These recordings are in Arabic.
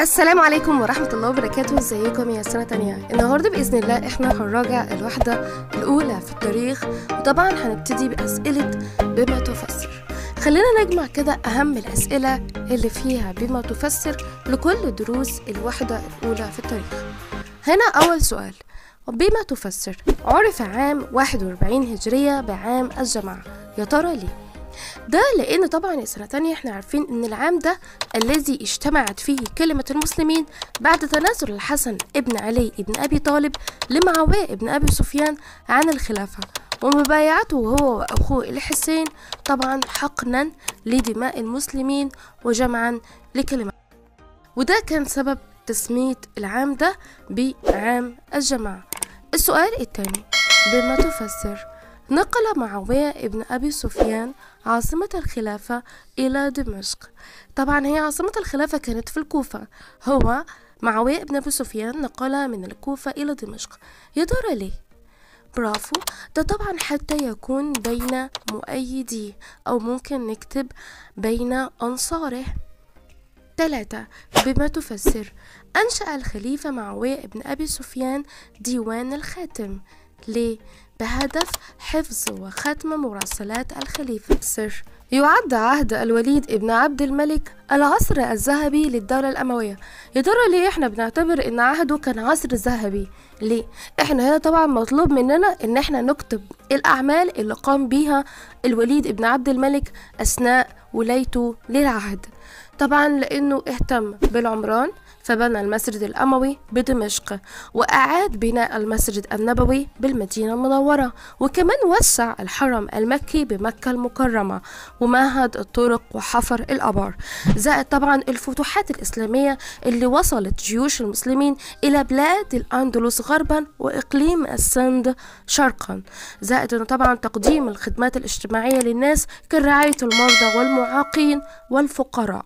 السلام عليكم ورحمة الله وبركاته ازيكم يا سنة تانية النهاردة بإذن الله احنا هنراجع الوحدة الأولى في التاريخ وطبعا هنبتدي بأسئلة بما تفسر خلينا نجمع كده أهم الأسئلة اللي فيها بما تفسر لكل دروس الوحدة الأولى في التاريخ هنا أول سؤال بما تفسر عرف عام 41 هجرية بعام الجماعة يا ترى ليه؟ ده لأن طبعا يا سرطانية احنا عارفين أن العام ده الذي اجتمعت فيه كلمة المسلمين بعد تنازل الحسن ابن علي ابن أبي طالب لمعاوية ابن أبي سفيان عن الخلافة ومبايعته هو وأخوه الحسين طبعا حقنا لدماء المسلمين وجمعا لكلمة وده كان سبب تسمية العام ده بعام الجماعة السؤال الثاني بما تفسر نقل معاوية ابن أبي سفيان عاصمة الخلافة إلى دمشق طبعا هي عاصمة الخلافة كانت في الكوفة هو معاوية ابن أبي سفيان نقلها من الكوفة إلى دمشق يا ترى ليه؟ برافو ده طبعا حتى يكون بين مؤيديه أو ممكن نكتب بين أنصاره تلاتة بما تفسر أنشأ الخليفة معاوية ابن أبي سفيان ديوان الخاتم ليه؟ بهدف حفظ وختم مراسلات الخليفة سر يعد عهد الوليد ابن عبد الملك العصر الذهبي للدولة الأموية يا ترى ليه احنا بنعتبر ان عهده كان عصر ذهبي ليه احنا هنا طبعا مطلوب مننا ان احنا نكتب الأعمال اللي قام بيها الوليد ابن عبد الملك أثناء ولايته للعهد طبعا لأنه اهتم بالعمران فبنى المسجد الأموي بدمشق وأعاد بناء المسجد النبوي بالمدينة المنورة وكمان وسع الحرم المكي بمكة المكرمة ومهد الطرق وحفر الأبار زائد طبعا الفتوحات الإسلامية اللي وصلت جيوش المسلمين إلى بلاد الأندلس غربا وإقليم السند شرقا زائد طبعا تقديم الخدمات الاجتماعية للناس كرعاية المرضى والمعاقين والفقراء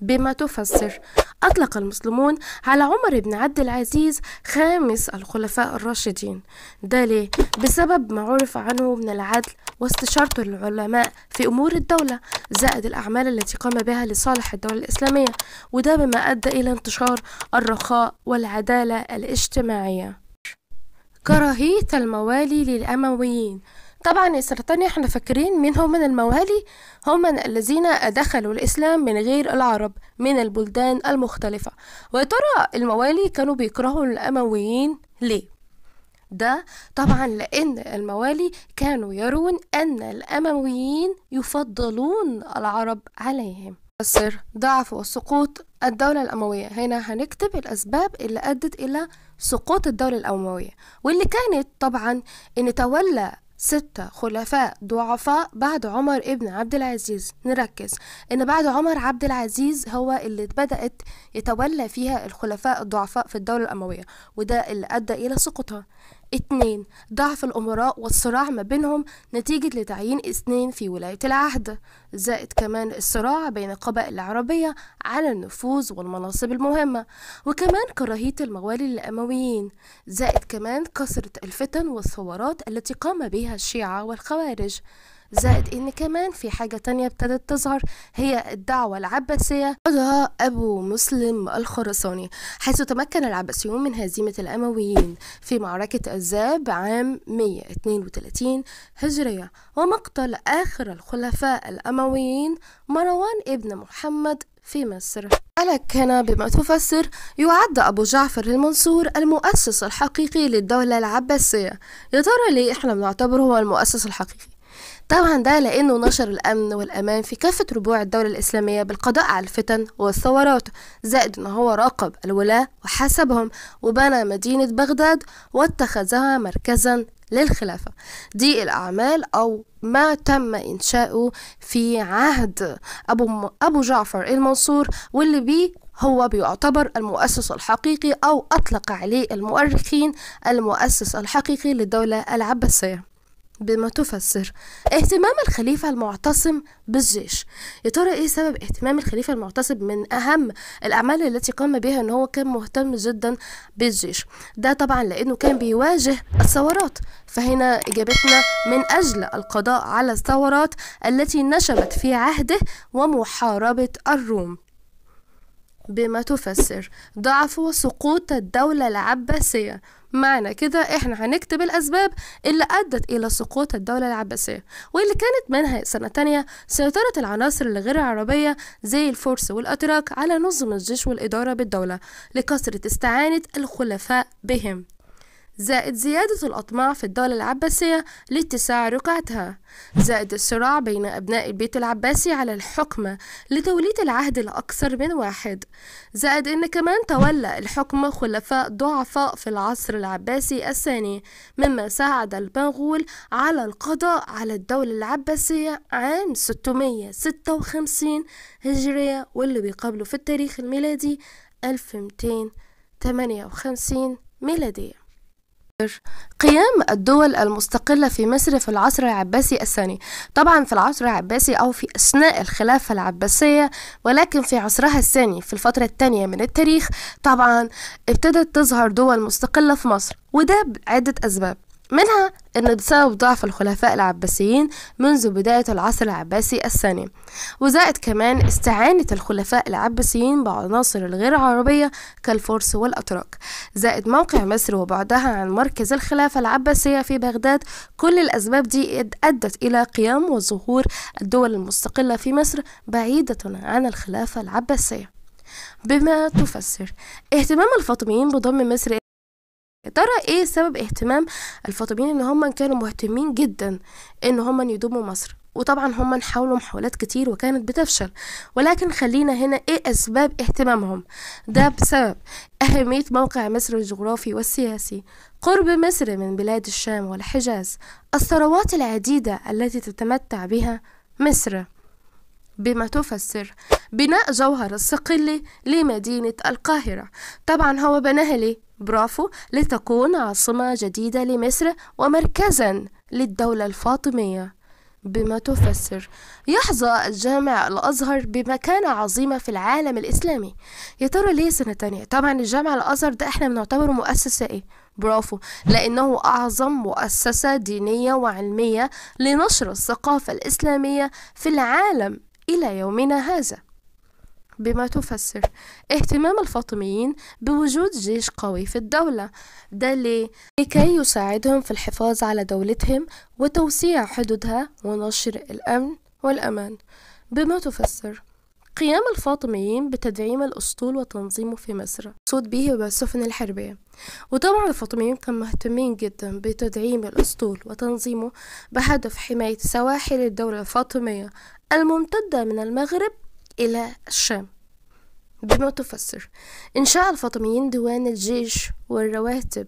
بما تفسر أطلق المسلمون على عمر بن عبد العزيز خامس الخلفاء الراشدين ده ليه؟ بسبب ما عرف عنه من العدل واستشارته للعلماء في أمور الدولة زائد الأعمال التي قام بها لصالح الدولة الإسلامية وده بما أدى إلى انتشار الرخاء والعدالة الاجتماعية كراهية الموالي للأمويين طبعا السرطان احنا فاكرين مين هم الموالي هم الذين دخلوا الإسلام من غير العرب من البلدان المختلفة ويا ترى الموالي كانوا بيكرهوا الأمويين ليه؟ ده طبعا لأن الموالي كانوا يرون أن الأمويين يفضلون العرب عليهم السر ضعف وسقوط الدولة الأموية هنا هنكتب الأسباب اللي أدت إلى سقوط الدولة الأموية واللي كانت طبعا إن تولى ستة خلفاء ضعفاء بعد عمر ابن عبد العزيز نركز ان بعد عمر عبد العزيز هو اللي بدأت يتولى فيها الخلفاء الضعفاء في الدولة الأموية وده اللي أدى إلى سقوطها 2. ضعف الأمراء والصراع ما بينهم نتيجة لتعيين اثنين في ولاية العهد زائد كمان الصراع بين القبائل العربية على النفوذ والمناصب المهمة وكمان كراهية الموالي للأمويين زائد كمان كثرة الفتن والثورات التي قام بها الشيعة والخوارج زائد ان كمان في حاجة تانية ابتدت تظهر هي الدعوة العباسية قادها ابو مسلم الخراساني حيث تمكن العباسيون من هزيمة الامويين في معركة الزاب عام 132 هجرية ومقتل اخر الخلفاء الامويين مروان ابن محمد في مصر ألا كان بما تفسر يعد أبو جعفر المنصور المؤسس الحقيقي للدولة العباسية يا ترى ليه إحنا بنعتبره هو المؤسس الحقيقي طبعا ده لأنه نشر الأمن والأمان في كافة ربوع الدولة الإسلامية بالقضاء على الفتن والثورات زائد أنه هو راقب الولاة وحاسبهم وبنى مدينة بغداد واتخذها مركزا للخلافة دي الأعمال أو ما تم إنشاؤه في عهد أبو, أبو جعفر المنصور واللي بيه هو بيعتبر المؤسس الحقيقي أو أطلق عليه المؤرخين المؤسس الحقيقي للدولة العباسية بما تفسر اهتمام الخليفة المعتصم بالجيش يا ترى ايه سبب اهتمام الخليفة المعتصم من اهم الاعمال التي قام بها ان هو كان مهتم جدا بالجيش ده طبعا لانه كان بيواجه الثورات فهنا اجابتنا من اجل القضاء على الثورات التي نشبت في عهده ومحاربة الروم بما تفسر ضعف وسقوط الدولة العباسية معنى كده احنا هنكتب الأسباب اللي أدت إلى سقوط الدولة العباسية واللي كانت منها سنة تانية سيطرة العناصر الغير عربية زي الفرس والأتراك على نظم الجيش والإدارة بالدولة لكثرة استعانة الخلفاء بهم زائد زيادة الأطماع في الدولة العباسية لاتساع رقعتها زائد الصراع بين أبناء البيت العباسي على الحكم لتوليد العهد لأكثر من واحد زائد أن كمان تولى الحكم خلفاء ضعفاء في العصر العباسي الثاني مما ساعد المغول على القضاء على الدولة العباسية عام 656 هجرية واللي بيقابله في التاريخ الميلادي 1258 ميلادية قيام الدول المستقلة في مصر في العصر العباسي الثاني طبعا في العصر العباسي أو في أثناء الخلافة العباسية ولكن في عصرها الثاني في الفترة الثانية من التاريخ طبعا ابتدت تظهر دول مستقلة في مصر وده بعدة أسباب منها أن بسبب ضعف الخلفاء العباسيين منذ بداية العصر العباسي الثاني وزائد كمان استعانة الخلفاء العباسيين بعناصر الغير عربية كالفرس والأتراك زائد موقع مصر وبعدها عن مركز الخلافة العباسية في بغداد كل الأسباب دي أدت إلى قيام وظهور الدول المستقلة في مصر بعيدة عن الخلافة العباسية بما تفسر اهتمام الفاطميين بضم مصر ترى ايه سبب اهتمام الفاطميين ان هم كانوا مهتمين جدا ان هم يضموا مصر وطبعا هم حاولوا محاولات كتير وكانت بتفشل ولكن خلينا هنا ايه اسباب اهتمامهم ده بسبب اهمية موقع مصر الجغرافي والسياسي قرب مصر من بلاد الشام والحجاز الثروات العديدة التي تتمتع بها مصر بما تفسر بناء جوهر الصقلي لمدينة القاهرة طبعا هو بناها ليه برافو لتكون عاصمة جديدة لمصر ومركزا للدولة الفاطمية بما تفسر يحظى الجامع الأزهر بمكانة عظيمة في العالم الإسلامي يا ترى ليه سنة تانية طبعا الجامع الأزهر ده احنا بنعتبره مؤسسة ايه برافو لأنه أعظم مؤسسة دينية وعلمية لنشر الثقافة الإسلامية في العالم إلى يومنا هذا بما تفسر اهتمام الفاطميين بوجود جيش قوي في الدولة ده ليه؟ لكي يساعدهم في الحفاظ على دولتهم وتوسيع حدودها ونشر الأمن والأمان بما تفسر قيام الفاطميين بتدعيم الأسطول وتنظيمه في مصر صوت به بالسفن الحربية وطبعا الفاطميين كانوا مهتمين جدا بتدعيم الأسطول وتنظيمه بهدف حماية سواحل الدولة الفاطمية الممتدة من المغرب إلى الشام بما تفسر إنشاء الفاطميين ديوان الجيش والرواتب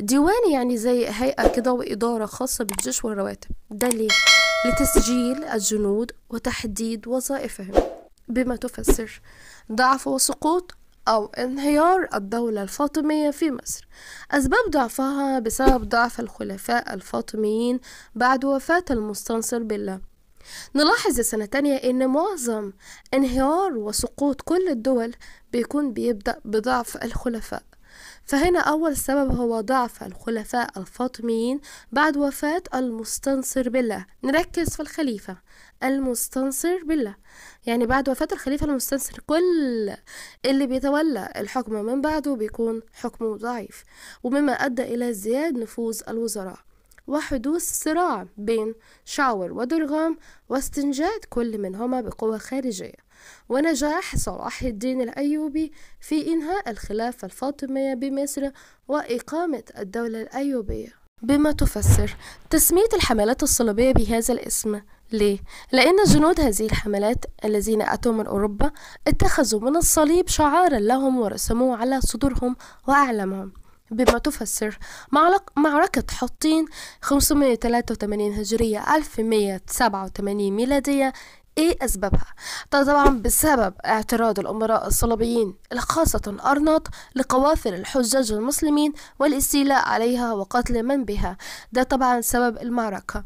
ديوان يعني زي هيئة كده وإدارة خاصة بالجيش والرواتب ده ليه؟ لتسجيل الجنود وتحديد وظائفهم بما تفسر ضعف وسقوط أو انهيار الدولة الفاطمية في مصر أسباب ضعفها بسبب ضعف الخلفاء الفاطميين بعد وفاة المستنصر بالله نلاحظ السنة التانية إن معظم انهيار وسقوط كل الدول بيكون بيبدأ بضعف الخلفاء فهنا أول سبب هو ضعف الخلفاء الفاطميين بعد وفاة المستنصر بالله نركز في الخليفة المستنصر بالله يعني بعد وفاة الخليفة المستنصر كل اللي بيتولى الحكم من بعده بيكون حكمه ضعيف ومما أدى إلى زياد نفوذ الوزراء وحدوث صراع بين شاور ودرغام واستنجاد كل منهما بقوة خارجية ونجاح صلاح الدين الأيوبي في إنهاء الخلافة الفاطمية بمصر وإقامة الدولة الأيوبية بما تفسر تسمية الحملات الصليبية بهذا الاسم ليه؟ لأن جنود هذه الحملات الذين أتوا من أوروبا اتخذوا من الصليب شعارا لهم ورسموه على صدورهم وأعلامهم بما تفسر معركة حطين 583 هجرية 1187 ميلادية ايه اسبابها طبعا بسبب اعتراض الامراء الصليبيين خاصة ارناط لقوافل الحجاج المسلمين والاستيلاء عليها وقتل من بها ده طبعا سبب المعركة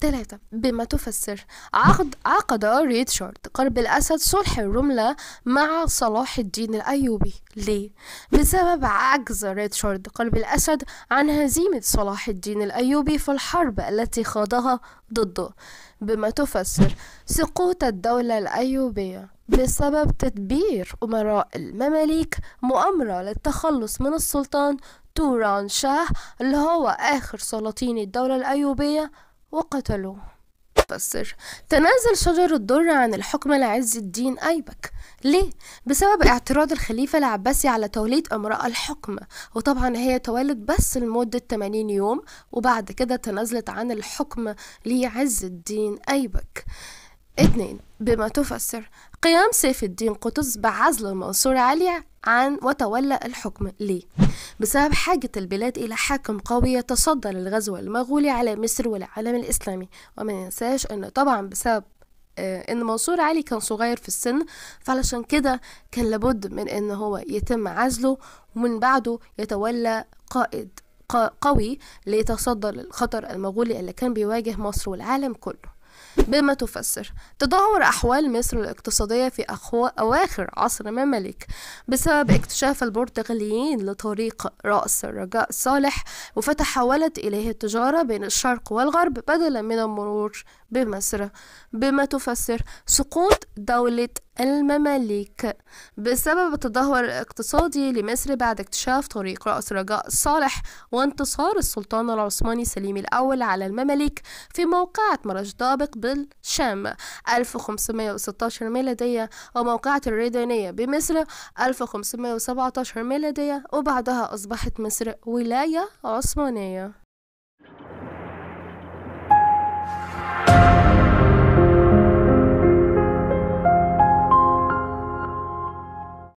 ثلاثة بما تفسر عقد عقد ريتشارد قرب الأسد صلح الرملة مع صلاح الدين الأيوبي ليه؟ بسبب عجز ريتشارد قرب الأسد عن هزيمة صلاح الدين الأيوبي في الحرب التي خاضها ضده بما تفسر سقوط الدولة الأيوبية بسبب تدبير أمراء المماليك مؤامرة للتخلص من السلطان توران شاه اللي هو آخر سلاطين الدولة الأيوبية وقتلوه فسر تنازل شجر الدر عن الحكم لعز الدين أيبك ليه؟ بسبب اعتراض الخليفة العباسي على توليد امرأة الحكم وطبعا هي تولد بس لمدة 80 يوم وبعد كده تنازلت عن الحكم لعز الدين أيبك اتنين بما تفسر قيام سيف الدين قطز بعزل المنصور علي عن وتولى الحكم ليه بسبب حاجة البلاد إلى حاكم قوي يتصدى للغزو المغولي على مصر والعالم الإسلامي وما ننساش أن طبعا بسبب آه، ان منصور علي كان صغير في السن فعلشان كده كان لابد من ان هو يتم عزله ومن بعده يتولى قائد قوي ليتصدى للخطر المغولي اللي كان بيواجه مصر والعالم كله بما تفسر تدهور أحوال مصر الاقتصادية في أواخر عصر المماليك بسبب اكتشاف البرتغاليين لطريق رأس الرجاء الصالح وفتحولت إليه التجارة بين الشرق والغرب بدلا من المرور بمصر بما تفسر سقوط دولة المماليك بسبب التدهور الاقتصادي لمصر بعد اكتشاف طريق رأس رجاء صالح وانتصار السلطان العثماني سليم الأول على المماليك في موقعة مرج دابق بالشام 1516 ميلادية وموقعة الريدانية بمصر 1517 ميلادية وبعدها أصبحت مصر ولاية عثمانية